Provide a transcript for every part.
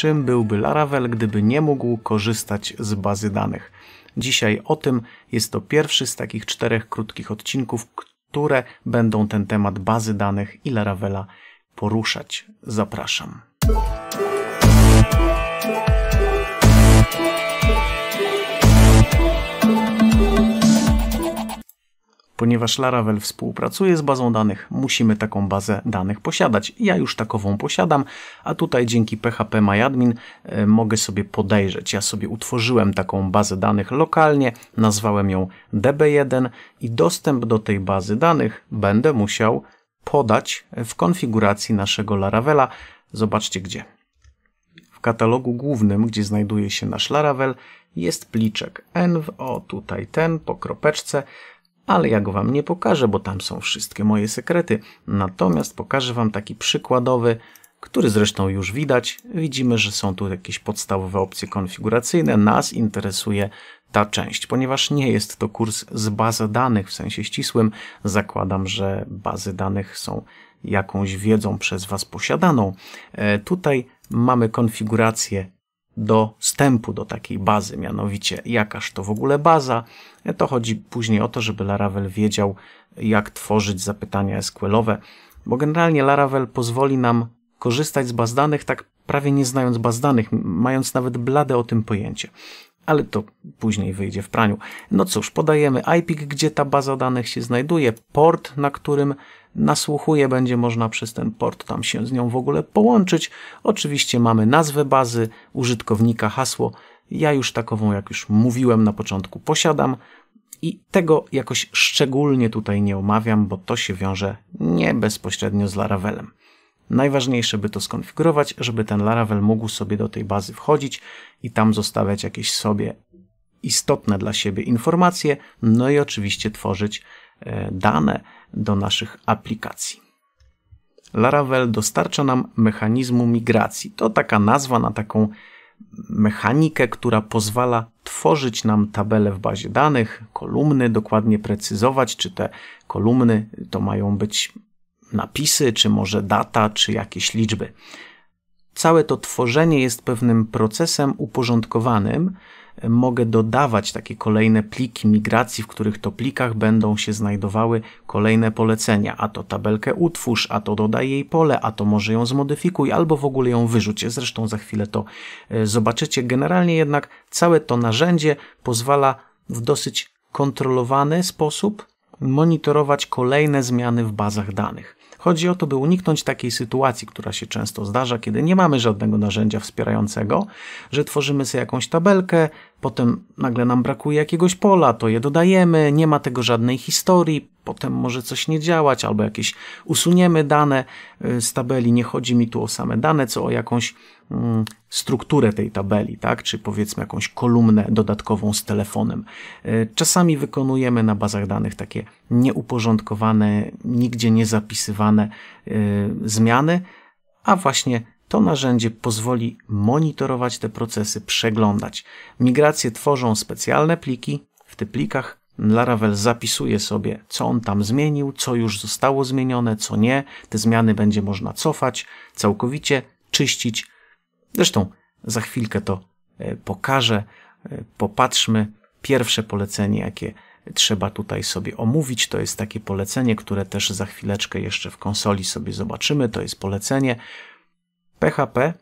czym byłby Laravel, gdyby nie mógł korzystać z bazy danych. Dzisiaj o tym jest to pierwszy z takich czterech krótkich odcinków, które będą ten temat bazy danych i Laravela poruszać. Zapraszam. Ponieważ Laravel współpracuje z bazą danych, musimy taką bazę danych posiadać. Ja już takową posiadam, a tutaj dzięki PHP MyAdmin e, mogę sobie podejrzeć. Ja sobie utworzyłem taką bazę danych lokalnie, nazwałem ją DB1 i dostęp do tej bazy danych będę musiał podać w konfiguracji naszego Laravela. Zobaczcie gdzie. W katalogu głównym, gdzie znajduje się nasz Laravel, jest pliczek env, o tutaj ten, po kropeczce, ale ja go Wam nie pokażę, bo tam są wszystkie moje sekrety. Natomiast pokażę Wam taki przykładowy, który zresztą już widać. Widzimy, że są tu jakieś podstawowe opcje konfiguracyjne. Nas interesuje ta część, ponieważ nie jest to kurs z baz danych w sensie ścisłym. Zakładam, że bazy danych są jakąś wiedzą przez Was posiadaną. E, tutaj mamy konfigurację dostępu do takiej bazy, mianowicie jakaż to w ogóle baza. E, to chodzi później o to, żeby Laravel wiedział, jak tworzyć zapytania SQL-owe, bo generalnie Laravel pozwoli nam korzystać z baz danych, tak prawie nie znając baz danych, mając nawet blade o tym pojęcie. Ale to później wyjdzie w praniu. No cóż, podajemy IPIC, gdzie ta baza danych się znajduje, port, na którym nasłuchuje, będzie można przez ten port tam się z nią w ogóle połączyć. Oczywiście mamy nazwę bazy, użytkownika, hasło. Ja już takową, jak już mówiłem na początku, posiadam i tego jakoś szczególnie tutaj nie omawiam, bo to się wiąże nie bezpośrednio z Laravelem. Najważniejsze, by to skonfigurować, żeby ten Laravel mógł sobie do tej bazy wchodzić i tam zostawiać jakieś sobie istotne dla siebie informacje, no i oczywiście tworzyć E, dane do naszych aplikacji. Laravel dostarcza nam mechanizmu migracji. To taka nazwa na taką mechanikę, która pozwala tworzyć nam tabele w bazie danych, kolumny, dokładnie precyzować, czy te kolumny to mają być napisy, czy może data, czy jakieś liczby całe to tworzenie jest pewnym procesem uporządkowanym. Mogę dodawać takie kolejne pliki migracji, w których to plikach będą się znajdowały kolejne polecenia. A to tabelkę utwórz, a to dodaj jej pole, a to może ją zmodyfikuj, albo w ogóle ją wyrzuć. Zresztą za chwilę to e, zobaczycie. Generalnie jednak całe to narzędzie pozwala w dosyć kontrolowany sposób monitorować kolejne zmiany w bazach danych. Chodzi o to, by uniknąć takiej sytuacji, która się często zdarza, kiedy nie mamy żadnego narzędzia wspierającego, że tworzymy sobie jakąś tabelkę, potem nagle nam brakuje jakiegoś pola, to je dodajemy, nie ma tego żadnej historii, potem może coś nie działać, albo jakieś usuniemy dane y, z tabeli. Nie chodzi mi tu o same dane, co o jakąś Y, strukturę tej tabeli, tak? czy powiedzmy jakąś kolumnę dodatkową z telefonem. Y, czasami wykonujemy na bazach danych takie nieuporządkowane, nigdzie nie zapisywane y, zmiany, a właśnie to narzędzie pozwoli monitorować te procesy, przeglądać. Migracje tworzą specjalne pliki. W tych plikach Laravel zapisuje sobie, co on tam zmienił, co już zostało zmienione, co nie. Te zmiany będzie można cofać, całkowicie czyścić Zresztą za chwilkę to e, pokażę. E, popatrzmy. Pierwsze polecenie, jakie trzeba tutaj sobie omówić, to jest takie polecenie, które też za chwileczkę jeszcze w konsoli sobie zobaczymy. To jest polecenie PHP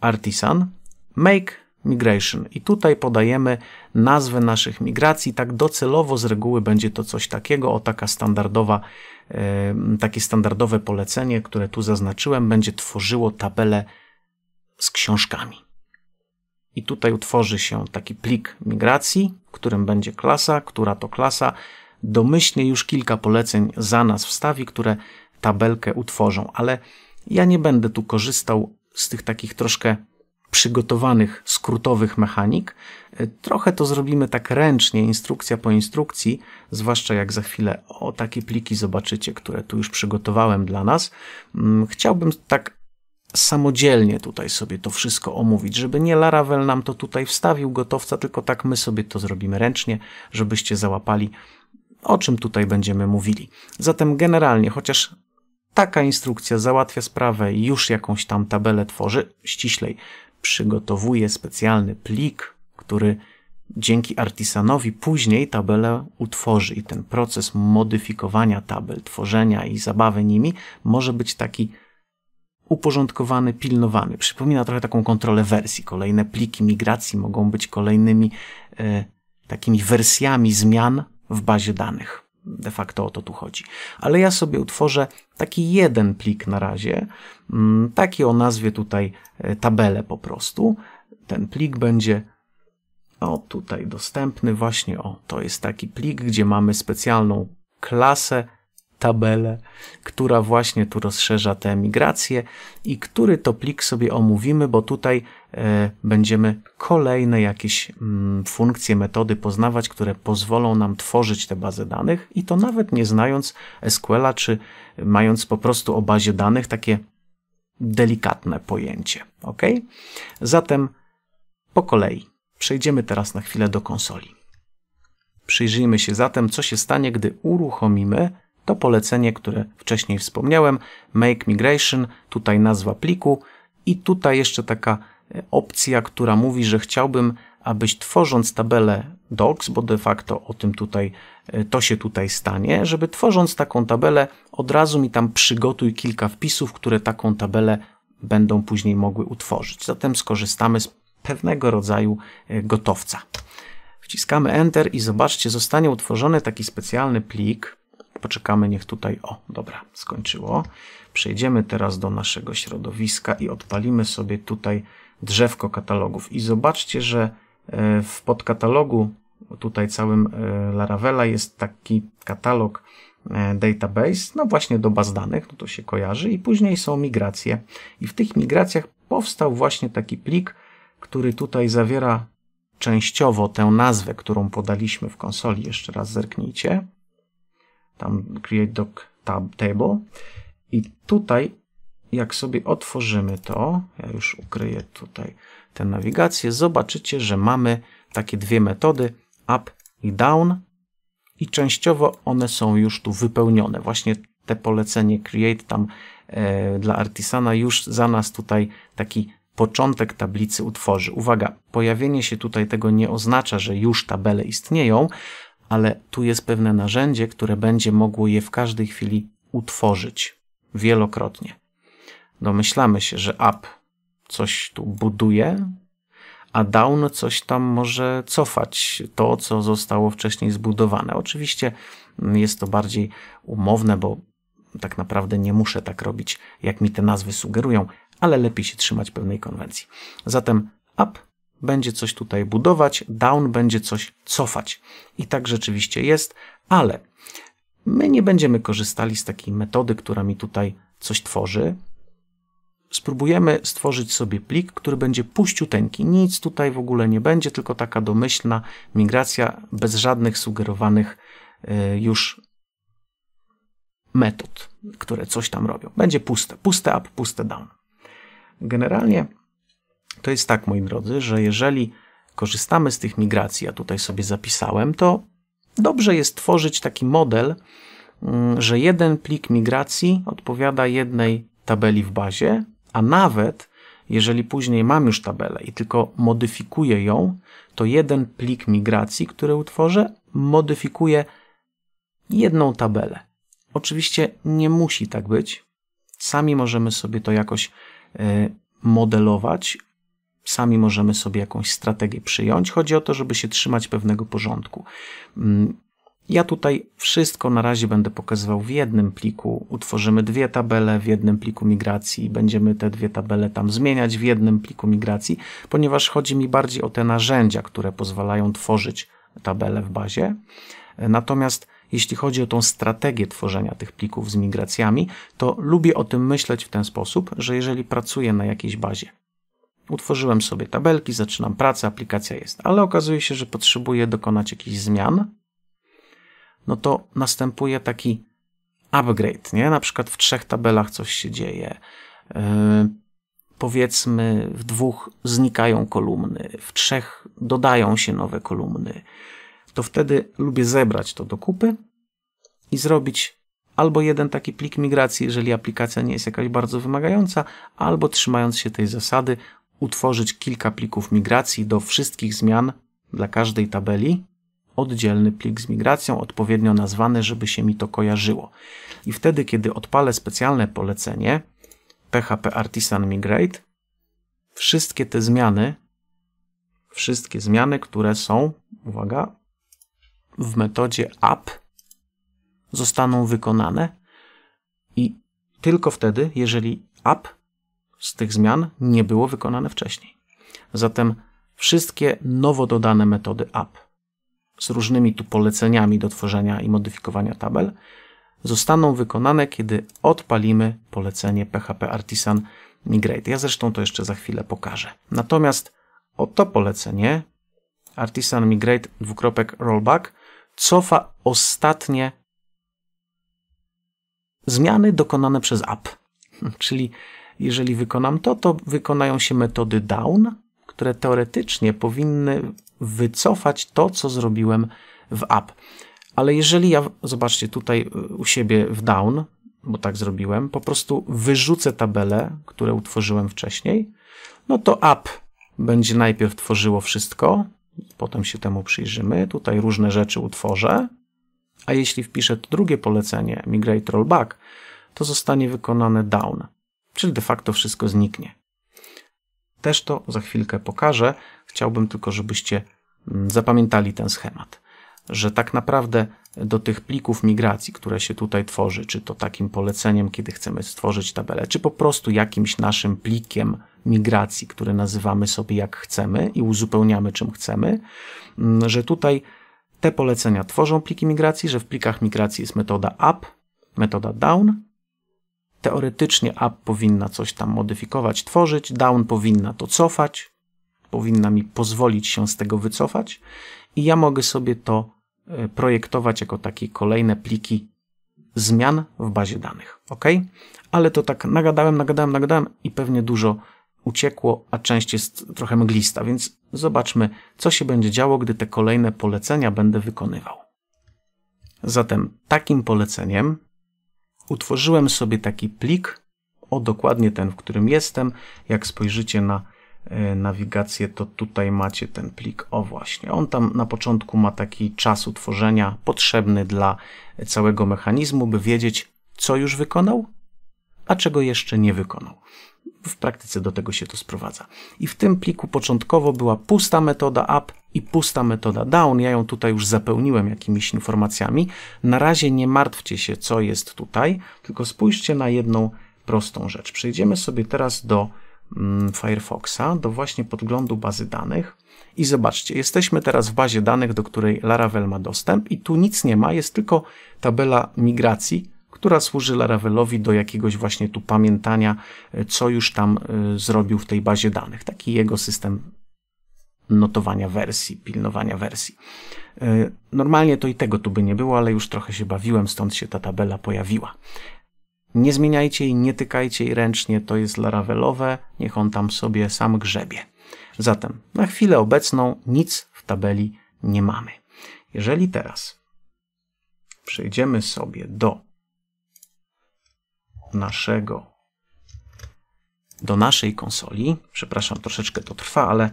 Artisan Make Migration. I tutaj podajemy nazwę naszych migracji. Tak docelowo z reguły będzie to coś takiego, o taka standardowa, e, takie standardowe polecenie, które tu zaznaczyłem, będzie tworzyło tabelę z książkami. I tutaj utworzy się taki plik migracji, w którym będzie klasa, która to klasa domyślnie już kilka poleceń za nas wstawi, które tabelkę utworzą, ale ja nie będę tu korzystał z tych takich troszkę przygotowanych, skrótowych mechanik. Trochę to zrobimy tak ręcznie, instrukcja po instrukcji, zwłaszcza jak za chwilę o takie pliki zobaczycie, które tu już przygotowałem dla nas. Mm, chciałbym tak samodzielnie tutaj sobie to wszystko omówić, żeby nie Laravel nam to tutaj wstawił gotowca, tylko tak my sobie to zrobimy ręcznie, żebyście załapali, o czym tutaj będziemy mówili. Zatem generalnie, chociaż taka instrukcja załatwia sprawę, już jakąś tam tabelę tworzy, ściślej przygotowuje specjalny plik, który dzięki Artisanowi później tabelę utworzy i ten proces modyfikowania tabel, tworzenia i zabawy nimi może być taki uporządkowany, pilnowany. Przypomina trochę taką kontrolę wersji. Kolejne pliki migracji mogą być kolejnymi e, takimi wersjami zmian w bazie danych. De facto o to tu chodzi. Ale ja sobie utworzę taki jeden plik na razie, mm, taki o nazwie tutaj e, tabelę po prostu. Ten plik będzie o tutaj dostępny właśnie, o to jest taki plik, gdzie mamy specjalną klasę tabelę, która właśnie tu rozszerza te migracje i który to plik sobie omówimy, bo tutaj e, będziemy kolejne jakieś mm, funkcje, metody poznawać, które pozwolą nam tworzyć te bazy danych i to nawet nie znając SQL-a, czy mając po prostu o bazie danych takie delikatne pojęcie. Ok? Zatem po kolei. Przejdziemy teraz na chwilę do konsoli. Przyjrzyjmy się zatem, co się stanie, gdy uruchomimy to polecenie, które wcześniej wspomniałem, make migration, tutaj nazwa pliku i tutaj jeszcze taka e, opcja, która mówi, że chciałbym, abyś tworząc tabelę docs, bo de facto o tym tutaj, e, to się tutaj stanie, żeby tworząc taką tabelę od razu mi tam przygotuj kilka wpisów, które taką tabelę będą później mogły utworzyć. Zatem skorzystamy z pewnego rodzaju e, gotowca. Wciskamy Enter i zobaczcie, zostanie utworzony taki specjalny plik, Poczekamy, niech tutaj, o, dobra, skończyło. Przejdziemy teraz do naszego środowiska i odpalimy sobie tutaj drzewko katalogów. I zobaczcie, że e, w podkatalogu tutaj całym e, Laravela jest taki katalog e, database, no właśnie do baz danych, no to się kojarzy i później są migracje. I w tych migracjach powstał właśnie taki plik, który tutaj zawiera częściowo tę nazwę, którą podaliśmy w konsoli. Jeszcze raz zerknijcie tam create doc tab, table i tutaj jak sobie otworzymy to, ja już ukryję tutaj tę nawigację, zobaczycie, że mamy takie dwie metody, up i down i częściowo one są już tu wypełnione. Właśnie te polecenie create tam e, dla Artisana już za nas tutaj taki początek tablicy utworzy. Uwaga, pojawienie się tutaj tego nie oznacza, że już tabele istnieją, ale tu jest pewne narzędzie, które będzie mogło je w każdej chwili utworzyć wielokrotnie. Domyślamy się, że up coś tu buduje, a down coś tam może cofać to, co zostało wcześniej zbudowane. Oczywiście mm, jest to bardziej umowne, bo tak naprawdę nie muszę tak robić, jak mi te nazwy sugerują, ale lepiej się trzymać pewnej konwencji. Zatem up będzie coś tutaj budować, down będzie coś cofać. I tak rzeczywiście jest, ale my nie będziemy korzystali z takiej metody, która mi tutaj coś tworzy. Spróbujemy stworzyć sobie plik, który będzie puściuteńki. Nic tutaj w ogóle nie będzie, tylko taka domyślna migracja bez żadnych sugerowanych y, już metod, które coś tam robią. Będzie puste, puste up, puste down. Generalnie to jest tak, moi drodzy, że jeżeli korzystamy z tych migracji, a tutaj sobie zapisałem, to dobrze jest tworzyć taki model, mm, że jeden plik migracji odpowiada jednej tabeli w bazie, a nawet jeżeli później mam już tabelę i tylko modyfikuję ją, to jeden plik migracji, który utworzę, modyfikuje jedną tabelę. Oczywiście nie musi tak być. Sami możemy sobie to jakoś e, modelować, Sami możemy sobie jakąś strategię przyjąć. Chodzi o to, żeby się trzymać pewnego porządku. Mm, ja tutaj wszystko na razie będę pokazywał w jednym pliku. Utworzymy dwie tabele w jednym pliku migracji. Będziemy te dwie tabele tam zmieniać w jednym pliku migracji, ponieważ chodzi mi bardziej o te narzędzia, które pozwalają tworzyć tabele w bazie. Natomiast jeśli chodzi o tą strategię tworzenia tych plików z migracjami, to lubię o tym myśleć w ten sposób, że jeżeli pracuję na jakiejś bazie, Utworzyłem sobie tabelki, zaczynam pracę, aplikacja jest, ale okazuje się, że potrzebuję dokonać jakichś zmian. No to następuje taki upgrade, nie? Na przykład w trzech tabelach coś się dzieje. Yy, powiedzmy, w dwóch znikają kolumny, w trzech dodają się nowe kolumny. To wtedy lubię zebrać to do kupy i zrobić albo jeden taki plik migracji, jeżeli aplikacja nie jest jakaś bardzo wymagająca, albo trzymając się tej zasady, utworzyć kilka plików migracji do wszystkich zmian dla każdej tabeli, oddzielny plik z migracją odpowiednio nazwany, żeby się mi to kojarzyło. I wtedy, kiedy odpalę specjalne polecenie PHP Artisan Migrate, wszystkie te zmiany, wszystkie zmiany, które są, uwaga, w metodzie app zostaną wykonane i tylko wtedy, jeżeli app z tych zmian nie było wykonane wcześniej. Zatem wszystkie nowo dodane metody app z różnymi tu poleceniami do tworzenia i modyfikowania tabel zostaną wykonane, kiedy odpalimy polecenie PHP Artisan Migrate. Ja zresztą to jeszcze za chwilę pokażę. Natomiast o to polecenie Artisan Migrate dwukropek rollback cofa ostatnie zmiany dokonane przez app. Czyli jeżeli wykonam to, to wykonają się metody down, które teoretycznie powinny wycofać to, co zrobiłem w up. Ale jeżeli ja, zobaczcie tutaj y, u siebie w down, bo tak zrobiłem, po prostu wyrzucę tabelę, które utworzyłem wcześniej, no to up będzie najpierw tworzyło wszystko, potem się temu przyjrzymy, tutaj różne rzeczy utworzę, a jeśli wpiszę to drugie polecenie, migrate rollback, to zostanie wykonane down czyli de facto wszystko zniknie. Też to za chwilkę pokażę. Chciałbym tylko, żebyście mm, zapamiętali ten schemat, że tak naprawdę do tych plików migracji, które się tutaj tworzy, czy to takim poleceniem, kiedy chcemy stworzyć tabelę, czy po prostu jakimś naszym plikiem migracji, który nazywamy sobie jak chcemy i uzupełniamy czym chcemy, mm, że tutaj te polecenia tworzą pliki migracji, że w plikach migracji jest metoda up, metoda down Teoretycznie up powinna coś tam modyfikować, tworzyć, down powinna to cofać, powinna mi pozwolić się z tego wycofać i ja mogę sobie to e, projektować jako takie kolejne pliki zmian w bazie danych. Ok? Ale to tak nagadałem, nagadałem, nagadałem i pewnie dużo uciekło, a część jest trochę mglista, więc zobaczmy, co się będzie działo, gdy te kolejne polecenia będę wykonywał. Zatem takim poleceniem utworzyłem sobie taki plik, o dokładnie ten, w którym jestem. Jak spojrzycie na e, nawigację, to tutaj macie ten plik. O właśnie, on tam na początku ma taki czas utworzenia potrzebny dla całego mechanizmu, by wiedzieć, co już wykonał, a czego jeszcze nie wykonał. W praktyce do tego się to sprowadza. I w tym pliku początkowo była pusta metoda app, i pusta metoda down. Ja ją tutaj już zapełniłem jakimiś informacjami. Na razie nie martwcie się, co jest tutaj, tylko spójrzcie na jedną prostą rzecz. Przejdziemy sobie teraz do mm, Firefoxa, do właśnie podglądu bazy danych. I zobaczcie, jesteśmy teraz w bazie danych, do której Laravel ma dostęp i tu nic nie ma, jest tylko tabela migracji, która służy Laravelowi do jakiegoś właśnie tu pamiętania, e, co już tam y, zrobił w tej bazie danych. Taki jego system notowania wersji, pilnowania wersji. E, normalnie to i tego tu by nie było, ale już trochę się bawiłem, stąd się ta tabela pojawiła. Nie zmieniajcie jej, nie tykajcie jej ręcznie, to jest Laravelowe, niech on tam sobie sam grzebie. Zatem na chwilę obecną nic w tabeli nie mamy. Jeżeli teraz przejdziemy sobie do naszego, do naszej konsoli, przepraszam, troszeczkę to trwa, ale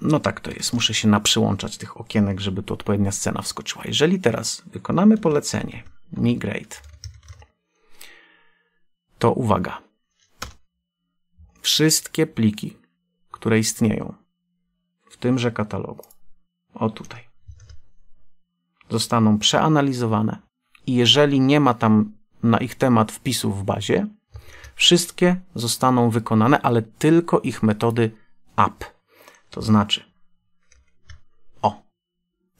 no tak to jest. Muszę się naprzyłączać tych okienek, żeby tu odpowiednia scena wskoczyła. Jeżeli teraz wykonamy polecenie migrate, to uwaga. Wszystkie pliki, które istnieją w tymże katalogu, o tutaj, zostaną przeanalizowane i jeżeli nie ma tam na ich temat wpisów w bazie, wszystkie zostaną wykonane, ale tylko ich metody app to znaczy, o,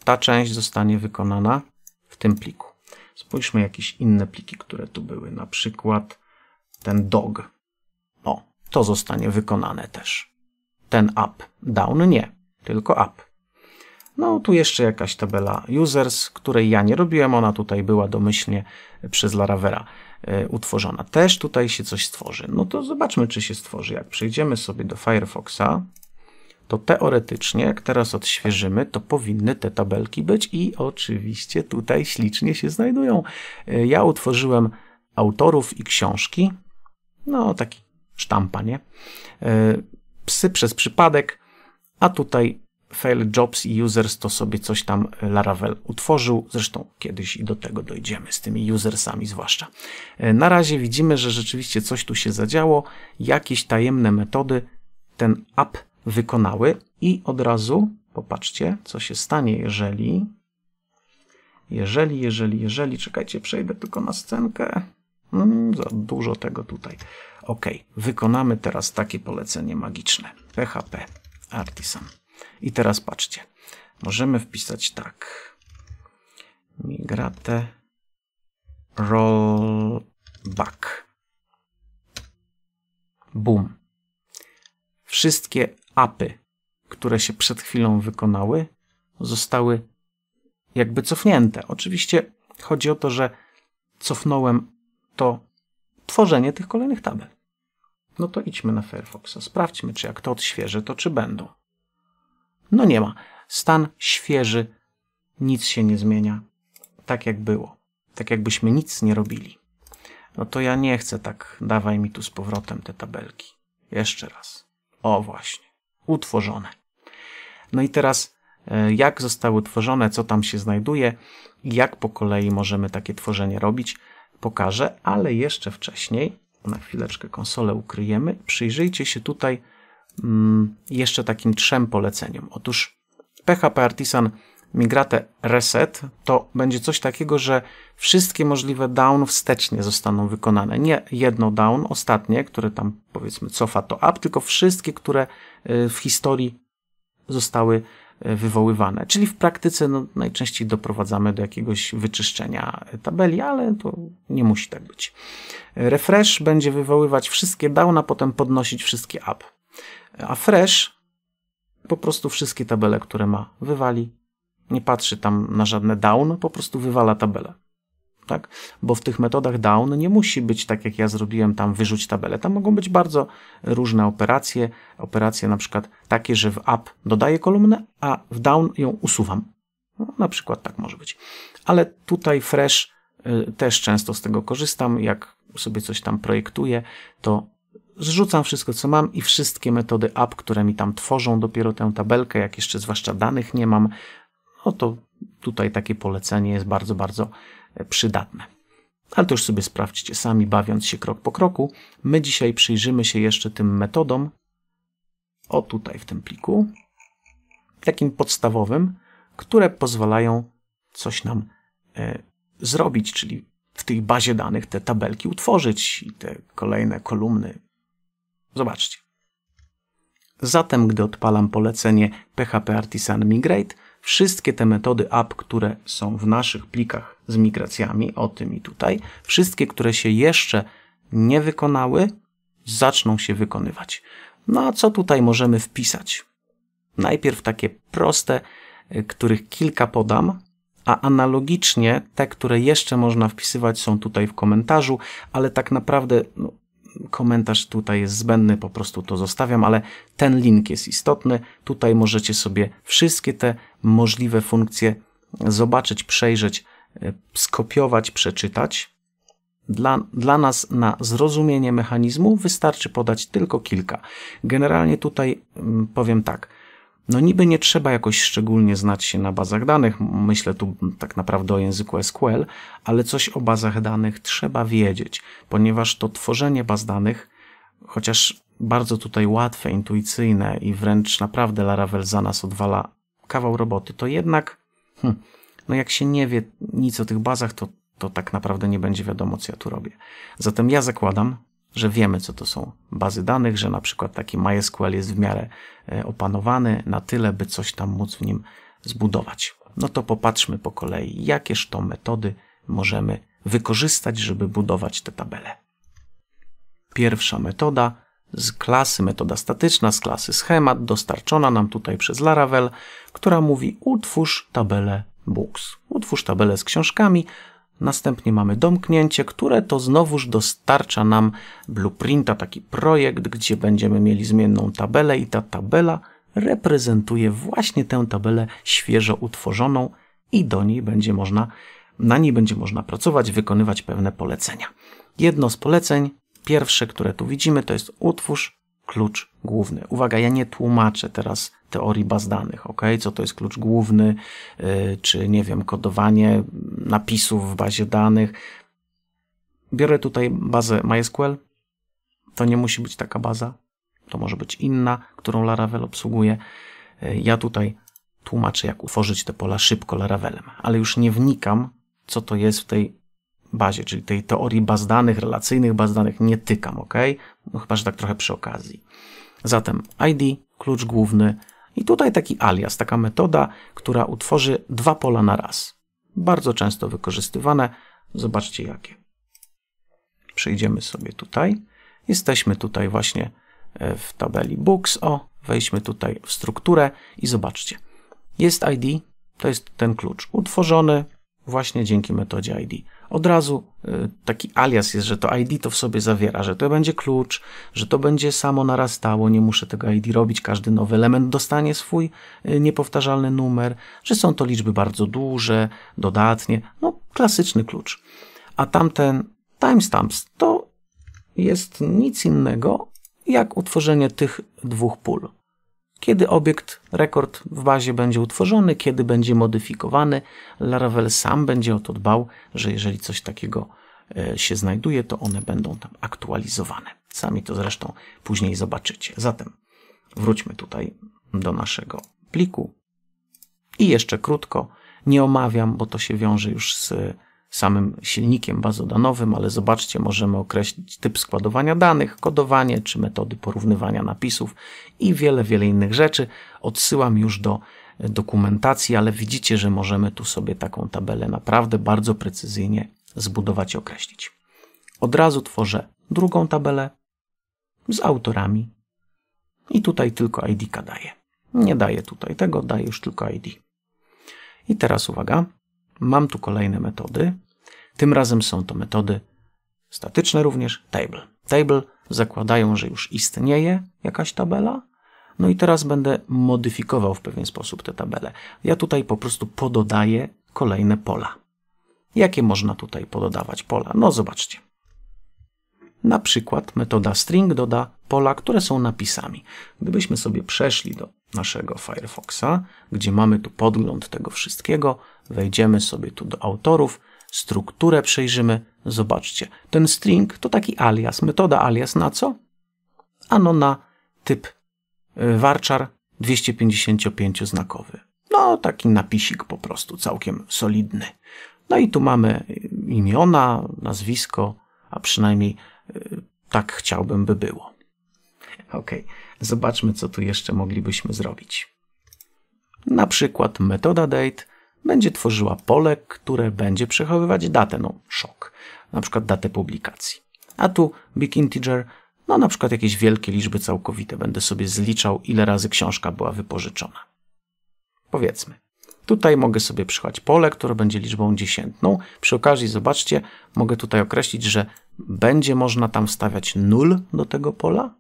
ta część zostanie wykonana w tym pliku. Spójrzmy jakieś inne pliki, które tu były, na przykład ten dog. O, to zostanie wykonane też. Ten up, down nie, tylko up. No, tu jeszcze jakaś tabela users, której ja nie robiłem, ona tutaj była domyślnie przez Laravera e, utworzona. Też tutaj się coś stworzy. No to zobaczmy, czy się stworzy. Jak przejdziemy sobie do Firefoxa, to teoretycznie, jak teraz odświeżymy, to powinny te tabelki być i oczywiście tutaj ślicznie się znajdują. E, ja utworzyłem autorów i książki, no taki sztampa, nie? E, psy przez przypadek, a tutaj fail jobs i users to sobie coś tam Laravel utworzył. Zresztą kiedyś i do tego dojdziemy z tymi usersami zwłaszcza. E, na razie widzimy, że rzeczywiście coś tu się zadziało. Jakieś tajemne metody ten app wykonały i od razu popatrzcie, co się stanie, jeżeli, jeżeli, jeżeli, jeżeli, czekajcie, przejdę tylko na scenkę. Mm, za dużo tego tutaj. Ok, wykonamy teraz takie polecenie magiczne. PHP Artisan. I teraz patrzcie. Możemy wpisać tak. migrate rollback. Boom. Wszystkie apy, które się przed chwilą wykonały, zostały jakby cofnięte. Oczywiście chodzi o to, że cofnąłem to tworzenie tych kolejnych tabel. No to idźmy na Firefoxa, sprawdźmy, czy jak to odświeży, to czy będą. No nie ma. Stan świeży, nic się nie zmienia, tak jak było, tak jakbyśmy nic nie robili. No to ja nie chcę tak, dawaj mi tu z powrotem te tabelki. Jeszcze raz. O właśnie utworzone. No i teraz, e, jak zostały tworzone, co tam się znajduje, jak po kolei możemy takie tworzenie robić, pokażę, ale jeszcze wcześniej, na chwileczkę konsolę ukryjemy, przyjrzyjcie się tutaj mm, jeszcze takim trzem poleceniom. Otóż PHP Artisan migratę reset to będzie coś takiego, że wszystkie możliwe down wstecznie zostaną wykonane. Nie jedno down, ostatnie, które tam powiedzmy cofa to up, tylko wszystkie, które Y, w historii zostały y, wywoływane. Czyli w praktyce no, najczęściej doprowadzamy do jakiegoś wyczyszczenia y, tabeli, ale to nie musi tak być. Refresh będzie wywoływać wszystkie down, a potem podnosić wszystkie up. A fresh po prostu wszystkie tabele, które ma, wywali. Nie patrzy tam na żadne down, po prostu wywala tabelę tak? Bo w tych metodach down nie musi być tak, jak ja zrobiłem tam wyrzuć tabelę. Tam mogą być bardzo różne operacje, operacje na przykład takie, że w up dodaję kolumnę, a w down ją usuwam. No, na przykład tak może być. Ale tutaj fresh y, też często z tego korzystam, jak sobie coś tam projektuję, to zrzucam wszystko, co mam i wszystkie metody up, które mi tam tworzą dopiero tę tabelkę, jak jeszcze zwłaszcza danych nie mam, no to tutaj takie polecenie jest bardzo, bardzo przydatne. Ale to już sobie sprawdźcie sami, bawiąc się krok po kroku. My dzisiaj przyjrzymy się jeszcze tym metodom, o tutaj w tym pliku, takim podstawowym, które pozwalają coś nam e, zrobić, czyli w tej bazie danych te tabelki utworzyć i te kolejne kolumny. Zobaczcie. Zatem, gdy odpalam polecenie PHP Artisan Migrate, Wszystkie te metody app, które są w naszych plikach z migracjami, o tym i tutaj, wszystkie, które się jeszcze nie wykonały, zaczną się wykonywać. No a co tutaj możemy wpisać? Najpierw takie proste, y, których kilka podam, a analogicznie te, które jeszcze można wpisywać, są tutaj w komentarzu, ale tak naprawdę no, komentarz tutaj jest zbędny, po prostu to zostawiam, ale ten link jest istotny. Tutaj możecie sobie wszystkie te możliwe funkcje zobaczyć, przejrzeć, e, skopiować, przeczytać. Dla, dla nas na zrozumienie mechanizmu wystarczy podać tylko kilka. Generalnie tutaj mm, powiem tak. No niby nie trzeba jakoś szczególnie znać się na bazach danych, myślę tu tak naprawdę o języku SQL, ale coś o bazach danych trzeba wiedzieć, ponieważ to tworzenie baz danych, chociaż bardzo tutaj łatwe, intuicyjne i wręcz naprawdę Laravel za nas odwala kawał roboty, to jednak, hm, no jak się nie wie nic o tych bazach, to, to tak naprawdę nie będzie wiadomo, co ja tu robię. Zatem ja zakładam, że wiemy, co to są bazy danych, że na przykład taki MySQL jest w miarę e, opanowany na tyle, by coś tam móc w nim zbudować. No to popatrzmy po kolei, jakież to metody możemy wykorzystać, żeby budować te tabele. Pierwsza metoda z klasy metoda statyczna, z klasy schemat, dostarczona nam tutaj przez Laravel, która mówi utwórz tabelę books. Utwórz tabelę z książkami, następnie mamy domknięcie, które to znowuż dostarcza nam blueprinta, taki projekt, gdzie będziemy mieli zmienną tabelę i ta tabela reprezentuje właśnie tę tabelę świeżo utworzoną i do niej będzie można, na niej będzie można pracować, wykonywać pewne polecenia. Jedno z poleceń Pierwsze, które tu widzimy, to jest utwórz klucz główny. Uwaga, ja nie tłumaczę teraz teorii baz danych, ok? Co to jest klucz główny, y, czy nie wiem, kodowanie napisów w bazie danych. Biorę tutaj bazę MySQL. To nie musi być taka baza. To może być inna, którą Laravel obsługuje. Y, ja tutaj tłumaczę, jak utworzyć te pola szybko Laravelem, ale już nie wnikam, co to jest w tej bazie, czyli tej teorii baz danych, relacyjnych baz danych nie tykam, ok? No chyba, że tak trochę przy okazji. Zatem ID, klucz główny i tutaj taki alias, taka metoda, która utworzy dwa pola na raz. Bardzo często wykorzystywane. Zobaczcie jakie. Przejdziemy sobie tutaj. Jesteśmy tutaj właśnie e, w tabeli Books. O, wejdźmy tutaj w strukturę i zobaczcie. Jest ID, to jest ten klucz utworzony właśnie dzięki metodzie ID od razu y, taki alias jest, że to ID to w sobie zawiera, że to będzie klucz, że to będzie samo narastało, nie muszę tego ID robić, każdy nowy element dostanie swój y, niepowtarzalny numer, że są to liczby bardzo duże, dodatnie, no klasyczny klucz. A tamten timestamps to jest nic innego jak utworzenie tych dwóch pól kiedy obiekt, rekord w bazie będzie utworzony, kiedy będzie modyfikowany. Laravel sam będzie o to dbał, że jeżeli coś takiego e, się znajduje, to one będą tam aktualizowane. Sami to zresztą później zobaczycie. Zatem wróćmy tutaj do naszego pliku. I jeszcze krótko, nie omawiam, bo to się wiąże już z samym silnikiem bazodanowym, ale zobaczcie, możemy określić typ składowania danych, kodowanie czy metody porównywania napisów i wiele, wiele innych rzeczy. Odsyłam już do dokumentacji, ale widzicie, że możemy tu sobie taką tabelę naprawdę bardzo precyzyjnie zbudować i określić. Od razu tworzę drugą tabelę z autorami i tutaj tylko ID daję. Nie daję tutaj tego, daję już tylko ID. I teraz uwaga, Mam tu kolejne metody. Tym razem są to metody statyczne również, table. Table zakładają, że już istnieje jakaś tabela, no i teraz będę modyfikował w pewien sposób tę tabelę. Ja tutaj po prostu pododaję kolejne pola. Jakie można tutaj pododawać pola? No zobaczcie. Na przykład metoda string doda pola, które są napisami. Gdybyśmy sobie przeszli do naszego Firefoxa, gdzie mamy tu podgląd tego wszystkiego, wejdziemy sobie tu do autorów, strukturę przejrzymy, zobaczcie. Ten string to taki alias, metoda alias na co? Ano na typ y, warczar 255 znakowy. No, taki napisik po prostu, całkiem solidny. No i tu mamy y, imiona, nazwisko, a przynajmniej y, tak chciałbym, by było. Ok, zobaczmy, co tu jeszcze moglibyśmy zrobić. Na przykład metoda date będzie tworzyła pole, które będzie przechowywać datę, no szok, na przykład datę publikacji. A tu big integer, no na przykład jakieś wielkie liczby całkowite, będę sobie zliczał, ile razy książka była wypożyczona. Powiedzmy. Tutaj mogę sobie przychać pole, które będzie liczbą dziesiętną. Przy okazji, zobaczcie, mogę tutaj określić, że będzie można tam wstawiać 0 do tego pola,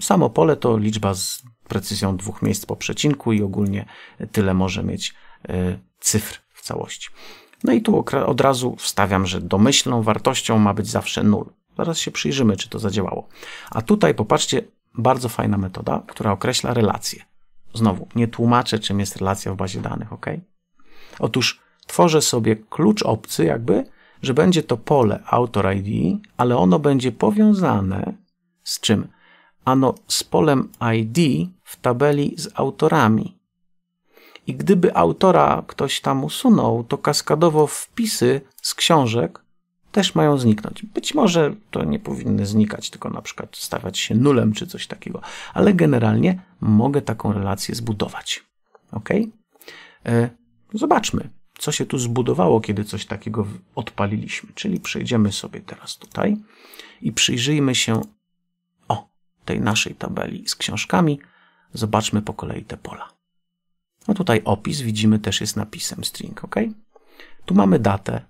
Samo pole to liczba z precyzją dwóch miejsc po przecinku i ogólnie tyle może mieć e, cyfr w całości. No i tu od razu wstawiam, że domyślną wartością ma być zawsze 0. Zaraz się przyjrzymy, czy to zadziałało. A tutaj popatrzcie, bardzo fajna metoda, która określa relację. Znowu, nie tłumaczę, czym jest relacja w bazie danych, ok? Otóż tworzę sobie klucz obcy, jakby, że będzie to pole autor ID, ale ono będzie powiązane z czym? ano z polem ID w tabeli z autorami. I gdyby autora ktoś tam usunął, to kaskadowo wpisy z książek też mają zniknąć. Być może to nie powinny znikać, tylko na przykład stawiać się nulem czy coś takiego, ale generalnie mogę taką relację zbudować. Ok? E, zobaczmy, co się tu zbudowało, kiedy coś takiego odpaliliśmy. Czyli przejdziemy sobie teraz tutaj i przyjrzyjmy się tej naszej tabeli z książkami, zobaczmy po kolei te pola. No tutaj opis widzimy też jest napisem string, ok? Tu mamy datę,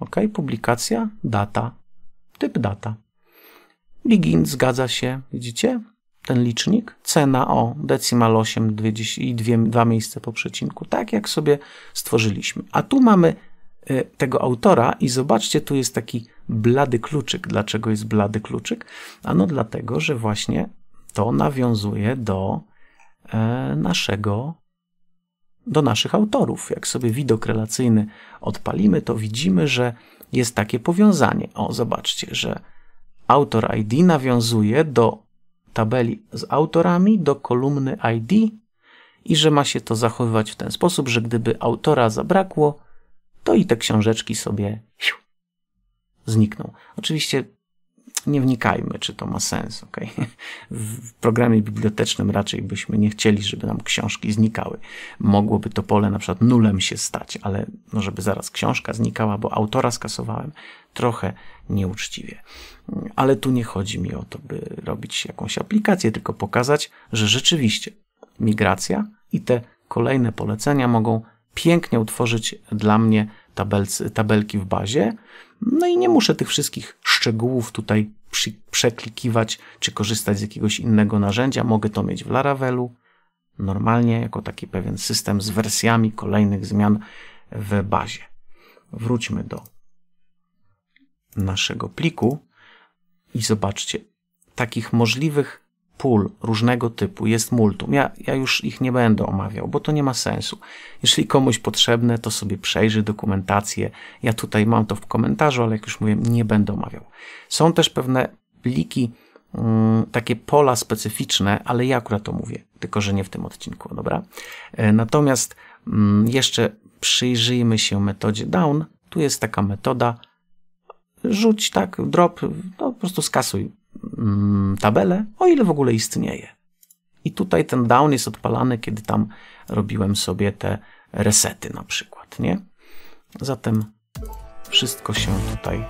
ok? Publikacja, data, typ data. Ligin zgadza się, widzicie? Ten licznik, cena o decimal 8 i dwie, dwa miejsca po przecinku, tak jak sobie stworzyliśmy. A tu mamy Y, tego autora i zobaczcie, tu jest taki blady kluczyk. Dlaczego jest blady kluczyk? Ano dlatego, że właśnie to nawiązuje do e, naszego do naszych autorów. Jak sobie widok relacyjny odpalimy, to widzimy, że jest takie powiązanie. O, zobaczcie, że autor ID nawiązuje do tabeli z autorami, do kolumny ID i że ma się to zachowywać w ten sposób, że gdyby autora zabrakło, to i te książeczki sobie znikną. Oczywiście nie wnikajmy, czy to ma sens. Okay? W programie bibliotecznym raczej byśmy nie chcieli, żeby nam książki znikały. Mogłoby to pole na przykład nulem się stać, ale no żeby zaraz książka znikała, bo autora skasowałem, trochę nieuczciwie. Ale tu nie chodzi mi o to, by robić jakąś aplikację, tylko pokazać, że rzeczywiście migracja i te kolejne polecenia mogą pięknie utworzyć dla mnie tabelki w bazie. No i nie muszę tych wszystkich szczegółów tutaj przy, przeklikiwać czy korzystać z jakiegoś innego narzędzia. Mogę to mieć w Laravelu normalnie, jako taki pewien system z wersjami kolejnych zmian w bazie. Wróćmy do naszego pliku i zobaczcie, takich możliwych pól różnego typu jest multum. Ja, ja już ich nie będę omawiał, bo to nie ma sensu. Jeśli komuś potrzebne, to sobie przejrzy dokumentację. Ja tutaj mam to w komentarzu, ale jak już mówię, nie będę omawiał. Są też pewne pliki, mm, takie pola specyficzne, ale ja akurat to mówię, tylko że nie w tym odcinku, dobra? E, natomiast mm, jeszcze przyjrzyjmy się metodzie down. Tu jest taka metoda rzuć tak, drop, no po prostu skasuj Mm, tabelę, o ile w ogóle istnieje. I tutaj ten down jest odpalany, kiedy tam robiłem sobie te resety na przykład, nie? Zatem wszystko się tutaj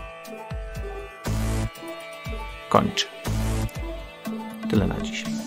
kończy. Tyle na dzisiaj.